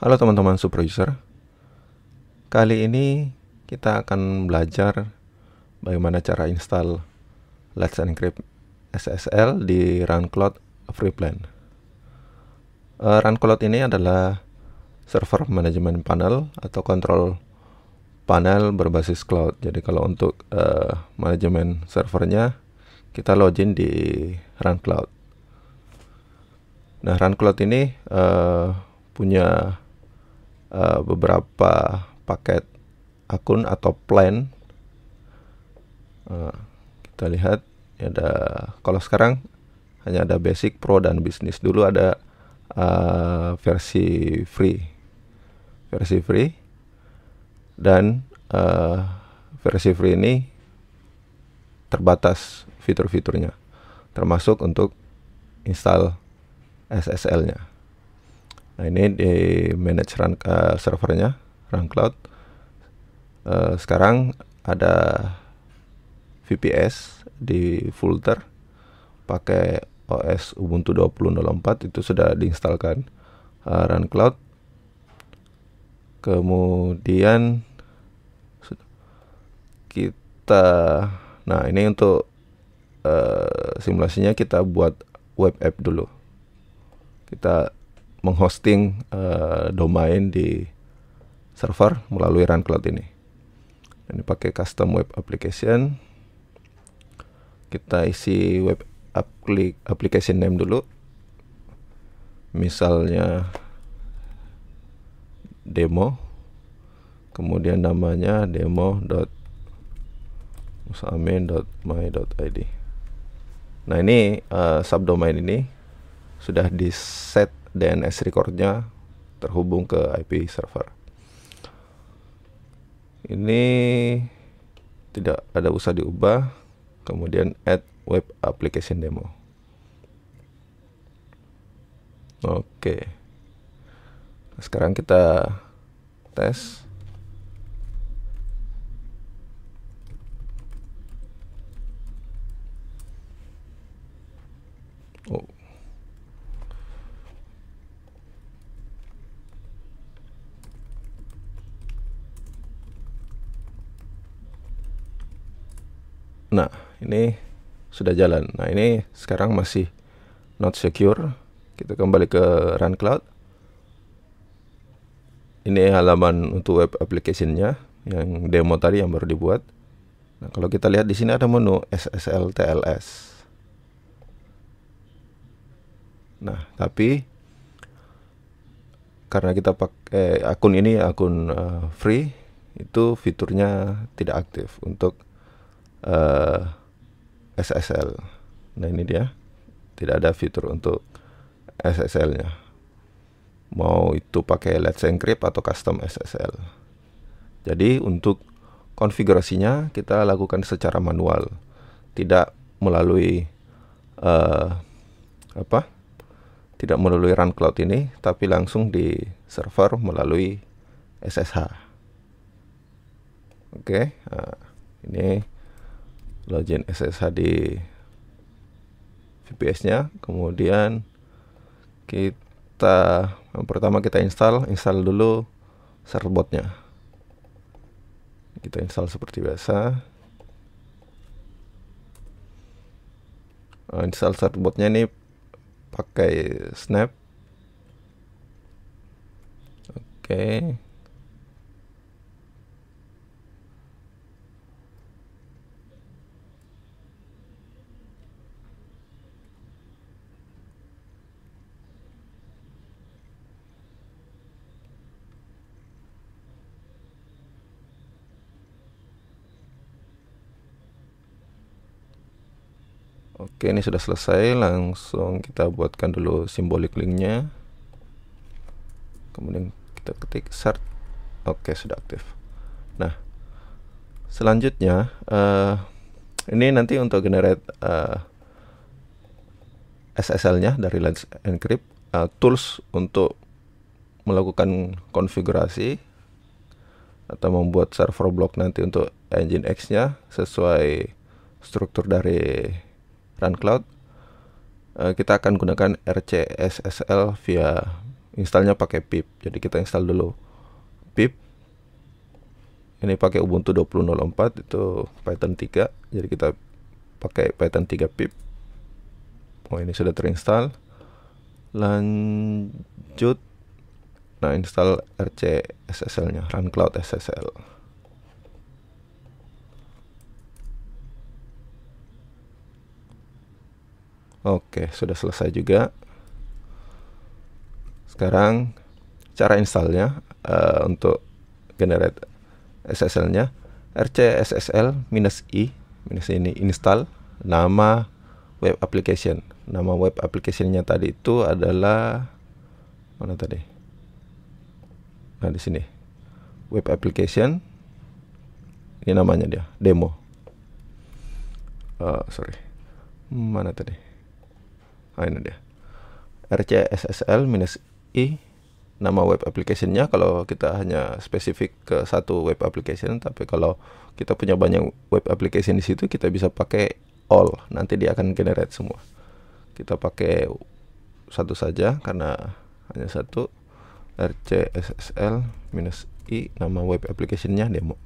Halo teman-teman supervisor. Kali ini kita akan belajar bagaimana cara install Let's Encrypt SSL di RunCloud FreePlan uh, eh, RunCloud ini adalah server management panel atau control panel berbasis cloud jadi kalau untuk uh, eh, manajemen servernya kita login di RunCloud nah RunCloud ini uh, punya Eh, beberapa paket akun atau plan uh, kita lihat ada kalau sekarang hanya ada basic pro dan bisnis dulu ada uh, versi free versi free dan uh, versi free ini terbatas fitur-fiturnya termasuk untuk install SSL-nya Nah, ini di manage run, uh, servernya Runcloud. Uh, eh, sekarang ada VPS di folder pakai OS Ubuntu 20.04 itu sudah diinstalkan uh, cloud. Kemudian kita nah ini untuk uh, simulasinya kita buat web app dulu. Kita menghosting uh, domain di server melalui Run Cloud ini. Ini pakai custom web application. Kita isi web application name dulu. Misalnya demo. Kemudian namanya demo.musamin.my.id. Nah, ini uh, subdomain ini sudah di set DNS recordnya terhubung ke IP server ini tidak ada usah diubah kemudian add web application demo oke sekarang kita tes Nah, ini sudah jalan. Nah, ini sekarang masih not secure. Kita kembali ke Run Cloud. Ini halaman untuk web applicationnya yang demo tadi yang baru dibuat. Nah, kalau kita lihat di sini ada menu SSL TLS. Nah, tapi karena kita pakai akun ini akun eh, free, itu fiturnya tidak aktif untuk uh, eh, SSL. Nah ini dia, tidak ada fitur untuk SSL-nya. Mau itu pakai Let's Encrypt atau custom SSL. Jadi untuk konfigurasinya kita lakukan secara manual, tidak melalui uh, apa? Tidak melalui run cloud ini, tapi langsung di server melalui SSH. Oke, okay, nah, eh, ini login SSHD VPS-nya, kemudian kita yang pertama kita install, install dulu serbotnya. Kita install seperti biasa. Uh, install serbotnya ini pakai Snap. Oke. Okay. Oke ini sudah selesai langsung kita buatkan dulu simbolik linknya kemudian kita ketik start Oke sudah aktif nah selanjutnya uh, ini nanti untuk generate uh, eh, SSL-nya dari Let's Encrypt uh, tools untuk melakukan konfigurasi atau membuat server block nanti untuk engine X-nya sesuai struktur dari run cloud eh, kita akan gunakan RCSSL via installnya pakai pip jadi kita install dulu pip ini pakai Ubuntu 20.04 itu Python 3 jadi kita pakai Python 3 pip oh ini sudah terinstall lanjut nah install rcssl nya run cloud ssl Oke, sudah selesai juga. Sekarang cara installnya uh, untuk generate SSL-nya rcssl minus i minus ini install nama web application. Nama web applicationnya tadi itu adalah mana tadi? Nah di sini web application ini namanya dia demo. Uh, sorry mana tadi? oh ini dia rcssl minus i nama web applicationnya kalau kita hanya spesifik ke satu web application tapi kalau kita punya banyak web application di situ kita bisa pakai all nanti dia akan generate semua kita pakai satu saja karena hanya satu rcssl minus i nama web applicationnya demo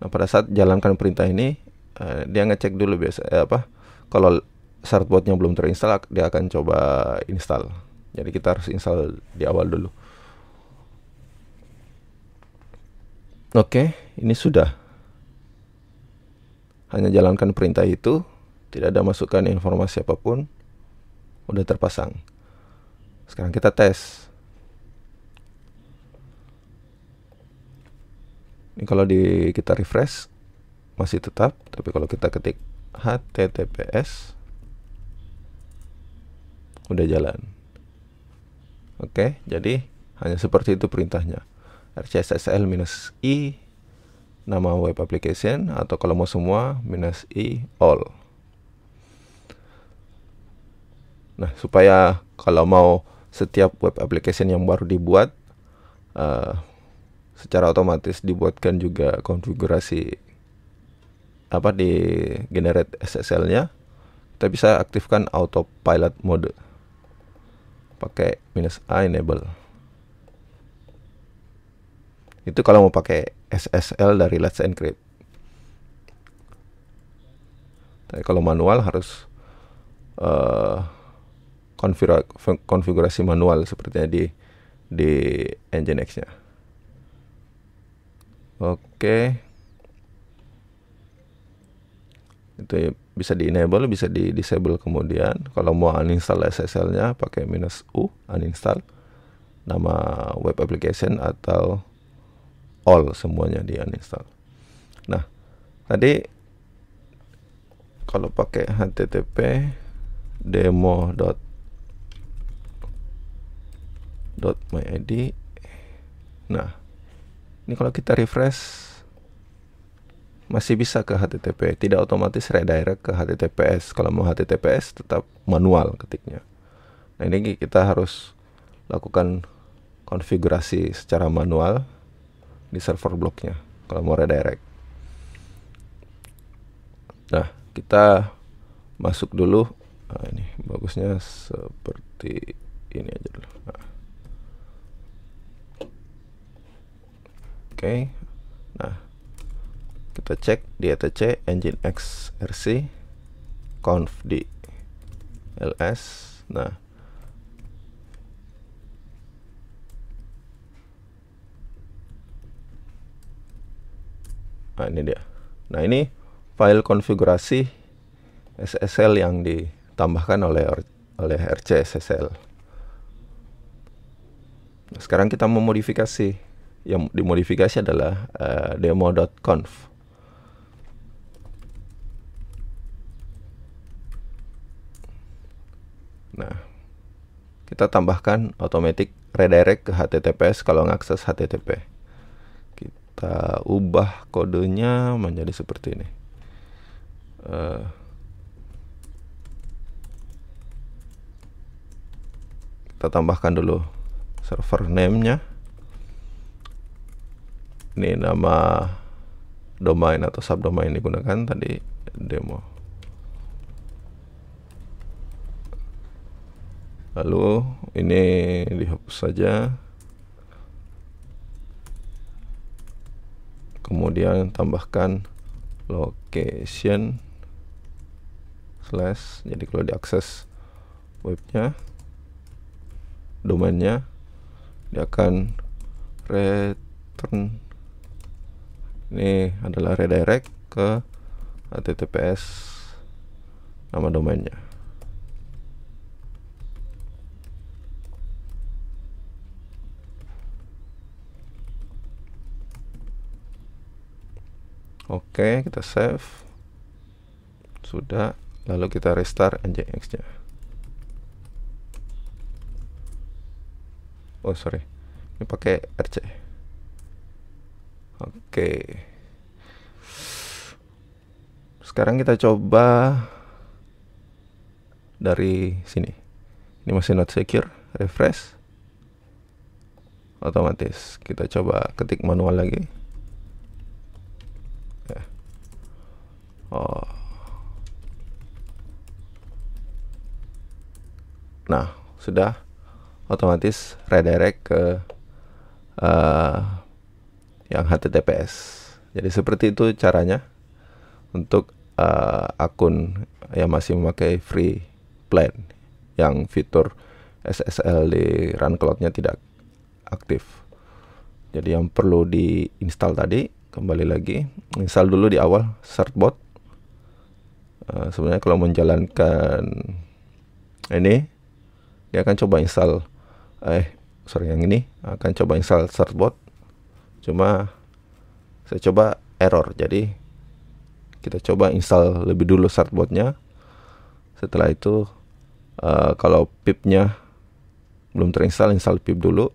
nah pada saat jalankan perintah ini Eh, dia ngecek dulu biasa eh, apa kalau startbotnya belum terinstall dia akan coba install jadi kita harus install di awal dulu Oke, ini sudah. Hanya jalankan perintah itu, tidak ada masukan informasi apapun, udah terpasang. Sekarang kita tes. Ini kalau di kita refresh, masih tetap tapi kalau kita ketik https udah jalan oke jadi hanya seperti itu perintahnya rcssl minus i nama web application atau kalau mau semua minus i all nah supaya kalau mau setiap web application yang baru dibuat uh, secara otomatis dibuatkan juga konfigurasi apa di generate SSL-nya kita bisa aktifkan autopilot mode pakai minus A enable itu kalau mau pakai SSL dari Let's Encrypt tapi kalau manual harus uh, eh, konfigura konfigurasi manual sepertinya di di Nginx-nya oke okay. itu ya, bisa di enable bisa di disable kemudian kalau mau uninstall SSL nya pakai minus U uninstall nama web application atau all semuanya di uninstall nah tadi kalau pakai http demo dot dot my id nah ini kalau kita refresh masih bisa ke HTTP, tidak otomatis redirect ke HTTPS. Kalau mau HTTPS tetap manual ketiknya. Nah, ini kita harus lakukan konfigurasi secara manual di server blocknya kalau mau redirect. Nah, kita masuk dulu. Nah, ini bagusnya seperti ini aja dulu. Nah. Oke. Okay kita cek di etc engine x rc conf di ls nah nah ini dia nah ini file konfigurasi SSL yang ditambahkan oleh oleh RC SSL nah, sekarang kita memodifikasi yang dimodifikasi adalah uh, eh, demo.conf Nah, kita tambahkan automatic redirect ke HTTPS kalau mengakses HTTP. Kita ubah kodenya menjadi seperti ini. Eh, kita tambahkan dulu server name-nya. Ini nama domain atau subdomain digunakan tadi demo. lalu ini dihapus saja kemudian tambahkan location slash jadi kalau diakses webnya domainnya dia akan return ini adalah redirect ke https nama domainnya oke kita save sudah lalu kita restart nginx nya oh sorry ini pakai rc oke sekarang kita coba dari sini ini masih not secure refresh otomatis kita coba ketik manual lagi Nah, sudah otomatis redirect ke uh, yang HTTPS. Jadi seperti itu caranya untuk uh, akun yang masih memakai free plan yang fitur SSL di run cloudnya tidak aktif. Jadi yang perlu diinstal tadi kembali lagi install dulu di awal certbot Eh, sebenarnya kalau menjalankan ini dia akan coba install eh sorry yang ini akan coba install certbot cuma saya coba error jadi kita coba install lebih dulu certbotnya setelah itu uh, kalau pipnya belum terinstall install pip dulu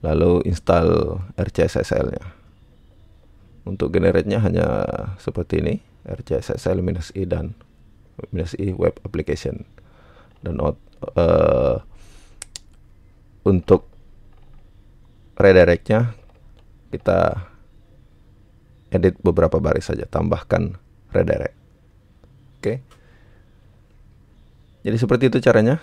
lalu install rcssl nya untuk generate nya hanya seperti ini RCSSL minus i dan minus i web application dan uh, untuk redirectnya kita edit beberapa baris saja tambahkan redirect oke okay. jadi seperti itu caranya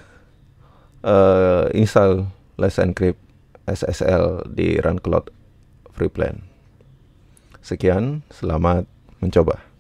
uh, install less encrypt SSL di Run Cloud Free Plan sekian selamat mencoba